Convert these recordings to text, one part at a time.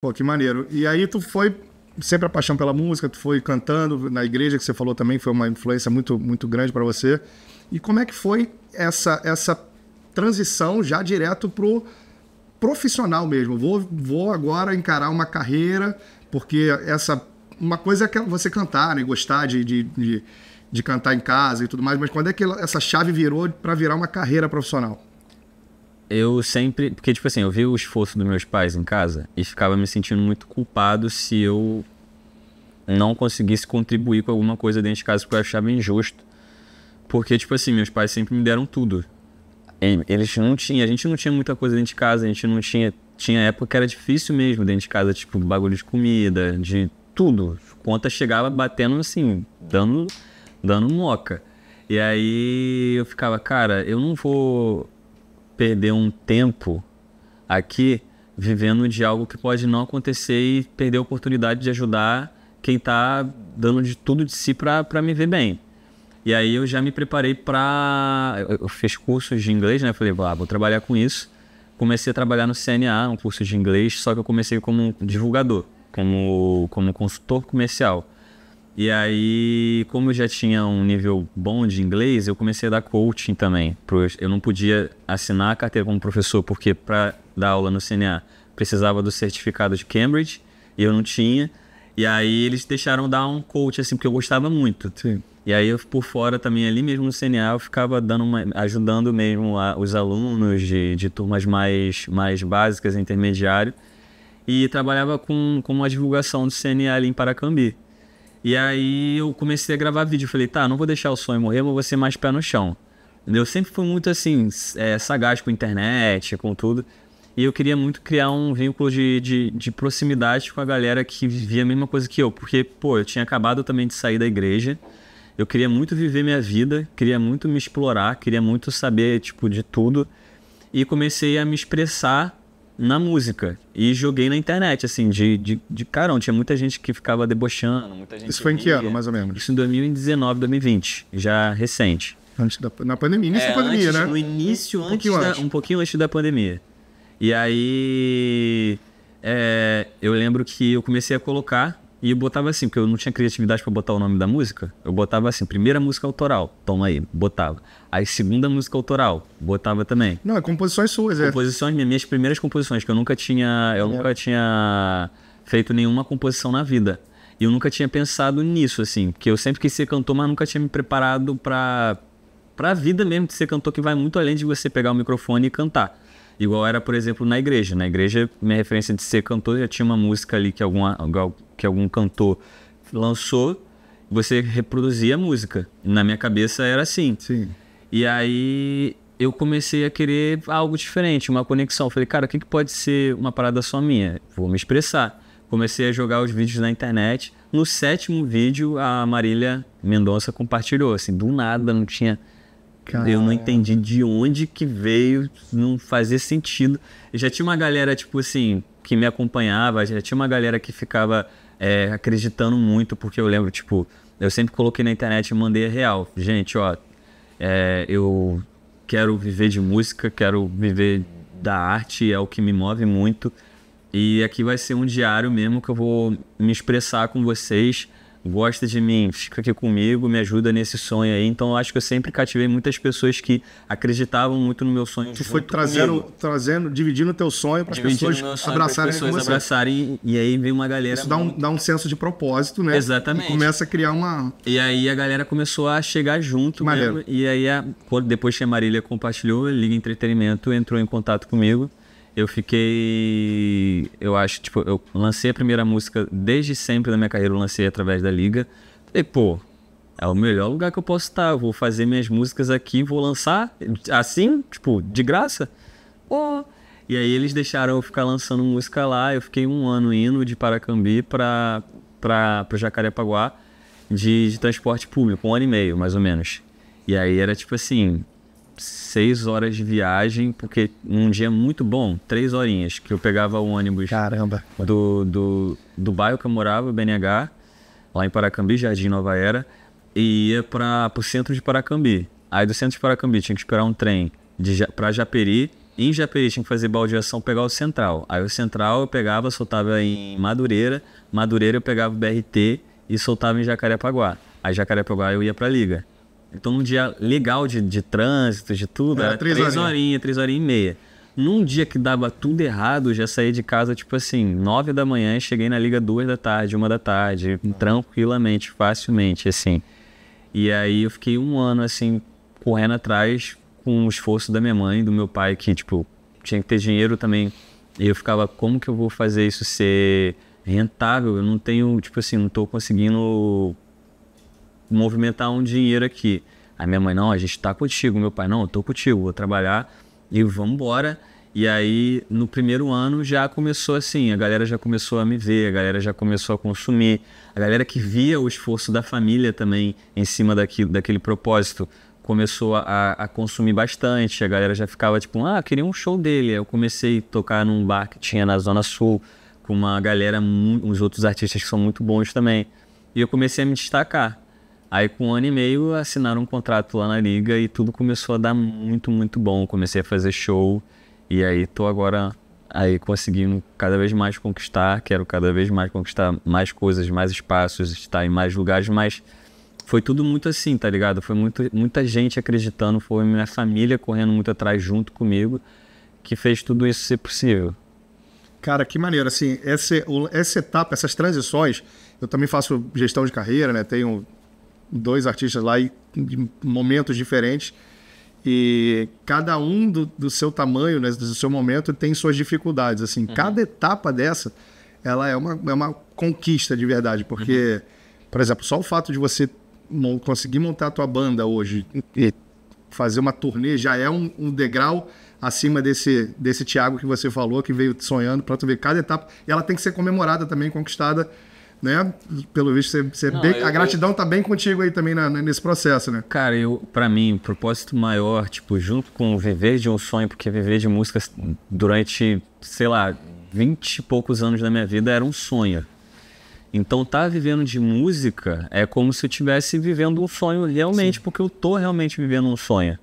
Pô, que maneiro. E aí tu foi sempre a paixão pela música, tu foi cantando na igreja que você falou também, foi uma influência muito muito grande para você. E como é que foi essa essa transição já direto pro profissional mesmo? Vou vou agora encarar uma carreira, porque essa uma coisa é você cantar, né, gostar de, de, de, de cantar em casa e tudo mais, mas quando é que essa chave virou para virar uma carreira profissional? eu sempre. Porque, tipo assim, eu vi o esforço dos meus pais em casa e ficava me sentindo muito culpado se eu não conseguisse contribuir com alguma coisa dentro de casa que eu achava injusto. Porque, tipo assim, meus pais sempre me deram tudo. Eles não tinham, a gente não tinha muita coisa dentro de casa, a gente não tinha. Tinha época que era difícil mesmo dentro de casa, tipo, bagulho de comida, de tudo. Conta chegava batendo assim, dando, dando moca. E aí eu ficava, cara, eu não vou perder um tempo aqui vivendo de algo que pode não acontecer e perder a oportunidade de ajudar quem está dando de tudo de si para me ver bem. E aí eu já me preparei para. Eu, eu fiz cursos de inglês, né? Falei, ah, vou trabalhar com isso. Comecei a trabalhar no CNA, um curso de inglês, só que eu comecei como divulgador, como, como consultor comercial. E aí, como eu já tinha um nível bom de inglês, eu comecei a dar coaching também. Eu não podia assinar a carteira como professor, porque para dar aula no CNA precisava do certificado de Cambridge, e eu não tinha. E aí eles deixaram dar um coach, assim, porque eu gostava muito. Sim. E aí eu, por fora também, ali mesmo no CNA, eu ficava dando uma, ajudando mesmo a, os alunos de, de turmas mais, mais básicas, intermediário. E trabalhava com, com uma divulgação do CNA ali em Paracambi. E aí eu comecei a gravar vídeo. Falei, tá, não vou deixar o sonho morrer, mas vou ser mais pé no chão. Eu sempre fui muito assim, é, sagaz com a internet, com tudo. E eu queria muito criar um vínculo de, de, de, proximidade com a galera que vivia a mesma coisa que eu. Porque, pô, eu tinha acabado também de sair da igreja. Eu queria muito viver minha vida, queria muito me explorar, queria muito saber, tipo, de tudo. E comecei a me expressar na música e joguei na internet, assim, de, de, de carão. Tinha muita gente que ficava debochando, muita gente. Isso foi em que ano, mais ou menos? Isso em 2019, 2020, já recente. Antes da na pandemia, início é, da pandemia, antes, né? No início, um antes, pouquinho da, antes, um pouquinho antes da pandemia. E aí. É, eu lembro que eu comecei a colocar e eu botava assim, porque eu não tinha criatividade para botar o nome da música. Eu botava assim, primeira música autoral, toma aí, botava. Aí segunda música autoral, botava também. Não, é composições suas, é. Composições, minhas, minhas primeiras composições, que eu nunca tinha. Eu é. nunca tinha feito nenhuma composição na vida. E eu nunca tinha pensado nisso, assim. Porque eu sempre quis ser cantor, mas nunca tinha me preparado pra, pra vida mesmo de ser cantor, que vai muito além de você pegar o microfone e cantar. Igual era, por exemplo, na igreja. Na igreja, minha referência de ser cantor já tinha uma música ali que alguma, que algum cantor lançou, você reproduzia a música. Na minha cabeça era assim. Sim. E aí eu comecei a querer algo diferente, uma conexão. Falei, cara, o que, que pode ser uma parada só minha? Vou me expressar. Comecei a jogar os vídeos na internet. No sétimo vídeo, a Marília Mendonça compartilhou. Assim, do nada, não tinha. Caramba. Eu não entendi de onde que veio, não fazia sentido. já tinha uma galera, tipo assim, que me acompanhava, já tinha uma galera que ficava é, acreditando muito, porque eu lembro, tipo, eu sempre coloquei na internet e mandei real. Gente, ó, é, eu quero viver de música, quero viver da arte, é o que me move muito. E aqui vai ser um diário mesmo que eu vou me expressar com vocês gosta de mim, fica aqui comigo, me ajuda nesse sonho aí. Então eu acho que eu sempre cativei muitas pessoas que acreditavam muito no meu sonho. Tu foi trazendo, comigo. trazendo, dividindo o teu sonho para as pessoas abraçarem pessoas abraçarem e, e aí vem uma galera. Isso dá um, dá um senso de propósito, né? Exatamente. E começa a criar uma. E aí a galera começou a chegar junto mesmo. E aí, a, depois que a Marília compartilhou, a Liga Entretenimento entrou em contato comigo eu fiquei. Eu acho, tipo, eu lancei a primeira música desde sempre na minha carreira, eu lancei através da Liga. E, pô, é o melhor lugar que eu posso estar. Eu vou fazer minhas músicas aqui, vou lançar assim, tipo, de graça. E aí eles deixaram eu ficar lançando música lá. Eu fiquei um ano indo de Paracambi para o Jacarepaguá de, de transporte público, um ano e meio, mais ou menos. E aí era tipo assim, seis horas de viagem, porque um dia muito bom, três horinhas, que eu pegava o ônibus. Caramba! Do, do, do bairro que eu morava, BNH, lá em Paracambi, Jardim Nova Era, e ia para o centro de Paracambi. Aí do centro de Paracambi tinha que esperar um trem para Japeri. Em Japeri tinha que fazer baldeação, pegar o central. Aí o central eu pegava, soltava em Madureira. Madureira eu pegava o BRT e soltava em Jacarepaguá. Aí Jacarepaguá eu ia para Liga. Então, num dia legal de, de trânsito, de tudo, era, é, era três, três horinhas, três horas e meia. Num dia que dava tudo errado, eu já saí de casa, tipo assim, nove da manhã e cheguei na liga duas da tarde, uma da tarde, ah. tranquilamente, facilmente, assim. E aí eu fiquei um ano, assim, correndo atrás com o esforço da minha mãe, do meu pai, que, tipo, tinha que ter dinheiro também. E eu ficava, como que eu vou fazer isso ser rentável? Eu não tenho, tipo assim, não tô conseguindo movimentar um dinheiro aqui. A minha mãe, não, a gente tá contigo. Meu pai, não, eu tô contigo, vou trabalhar e vamos embora. E aí, no primeiro ano, já começou assim, a galera já começou a me ver, a galera já começou a consumir, a galera que via o esforço da família também em cima daquilo, daquele propósito, começou a, a consumir bastante, a galera já ficava tipo, ah, queria um show dele. Eu comecei a tocar num bar que tinha na Zona Sul, com uma galera, uns outros artistas que são muito bons também. E eu comecei a me destacar. Aí com um ano e meio assinaram um contrato lá na liga e tudo começou a dar muito, muito bom. Comecei a fazer show e aí tô agora aí conseguindo cada vez mais conquistar, quero cada vez mais conquistar mais coisas, mais espaços, estar em mais lugares, mas foi tudo muito assim, tá ligado? Foi muito, muita gente acreditando, foi minha família correndo muito atrás junto comigo que fez tudo isso ser possível. Cara, que maneiro. Assim, essa, essa etapa, essas transições, eu também faço gestão de carreira, né? Tenho dois artistas lá e em momentos diferentes. E cada um do, do seu tamanho, né, do seu momento, tem suas dificuldades. Assim, uhum. cada etapa dessa, ela é uma, é uma conquista de verdade, porque, uhum. por exemplo, só o fato de você conseguir montar a tua banda hoje e fazer uma turnê já é um, um degrau acima desse, desse Thiago que você falou, que veio sonhando, para tu ver cada etapa. E ela tem que ser comemorada também, conquistada né? Pelo visto, você, você é Não, bem, eu, a gratidão tá bem contigo aí também na, nesse processo, né? Cara, eu, para mim, o propósito maior, tipo, junto com viver de um sonho, porque viver de músicas durante, sei lá, vinte e poucos anos da minha vida era um sonho. Então, tá vivendo de música é como se eu estivesse vivendo um sonho realmente, Sim. porque eu tô realmente vivendo um sonho.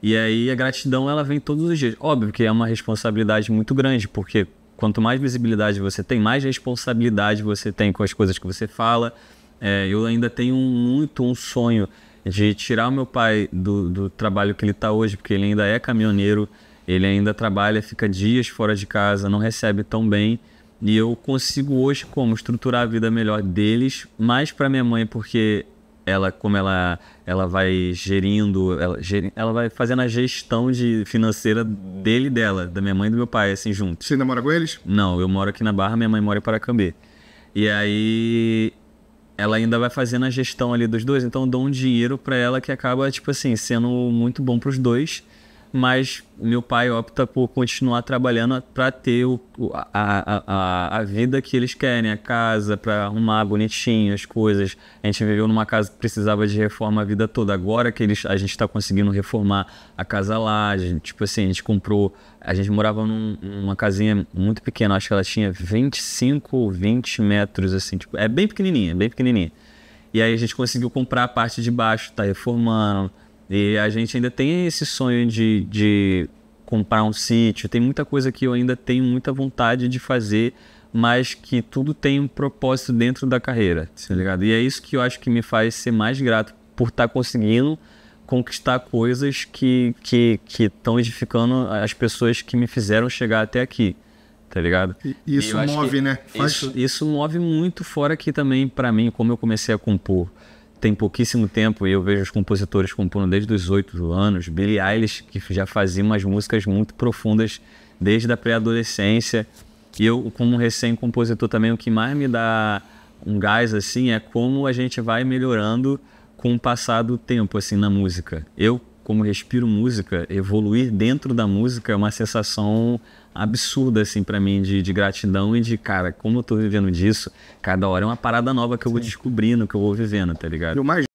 E aí a gratidão ela vem todos os dias. Óbvio que é uma responsabilidade muito grande, porque Quanto mais visibilidade você tem, mais responsabilidade você tem com as coisas que você fala. É, eu ainda tenho muito um sonho de tirar o meu pai do, do trabalho que ele está hoje, porque ele ainda é caminhoneiro, ele ainda trabalha, fica dias fora de casa, não recebe tão bem. E eu consigo hoje como estruturar a vida melhor deles, mais para minha mãe, porque ela como ela ela vai gerindo ela, ger, ela vai fazendo a gestão de financeira dele e dela da minha mãe e do meu pai assim juntos você ainda mora com eles não eu moro aqui na Barra minha mãe mora em paracambi e aí ela ainda vai fazendo a gestão ali dos dois então eu dou um dinheiro para ela que acaba tipo assim sendo muito bom para os dois mas meu pai opta por continuar trabalhando para ter o, a, a, a, vida que eles querem, a casa, para arrumar bonitinho as coisas. A gente viveu numa casa que precisava de reforma a vida toda. Agora que eles, a gente está conseguindo reformar a casa lá, a gente, tipo assim, a gente comprou. A gente morava num, numa casinha muito pequena, acho que ela tinha 25 ou 20 metros, assim, tipo, é bem pequenininha, bem pequenininha. E aí a gente conseguiu comprar a parte de baixo, tá reformando, e a gente ainda tem esse sonho de, de comprar um sítio, tem muita coisa que eu ainda tenho muita vontade de fazer, mas que tudo tem um propósito dentro da carreira, tá ligado? E é isso que eu acho que me faz ser mais grato por estar tá conseguindo conquistar coisas que que estão edificando as pessoas que me fizeram chegar até aqui, tá ligado? isso move, né? Faz... Isso, isso move muito fora aqui também para mim, como eu comecei a compor tem pouquíssimo tempo e eu vejo os compositores compondo desde os oito anos. Billie Eilish, que já fazia umas músicas muito profundas desde a pré-adolescência. E eu, como recém-compositor também, o que mais me dá um gás, assim, é como a gente vai melhorando com o passar do tempo, assim, na música. Eu, como respiro música, evoluir dentro da música é uma sensação absurda, assim, para mim, de, de, gratidão e de, cara, como eu tô vivendo disso, cada hora é uma parada nova que eu Sim. vou descobrindo, que eu vou vivendo, tá ligado?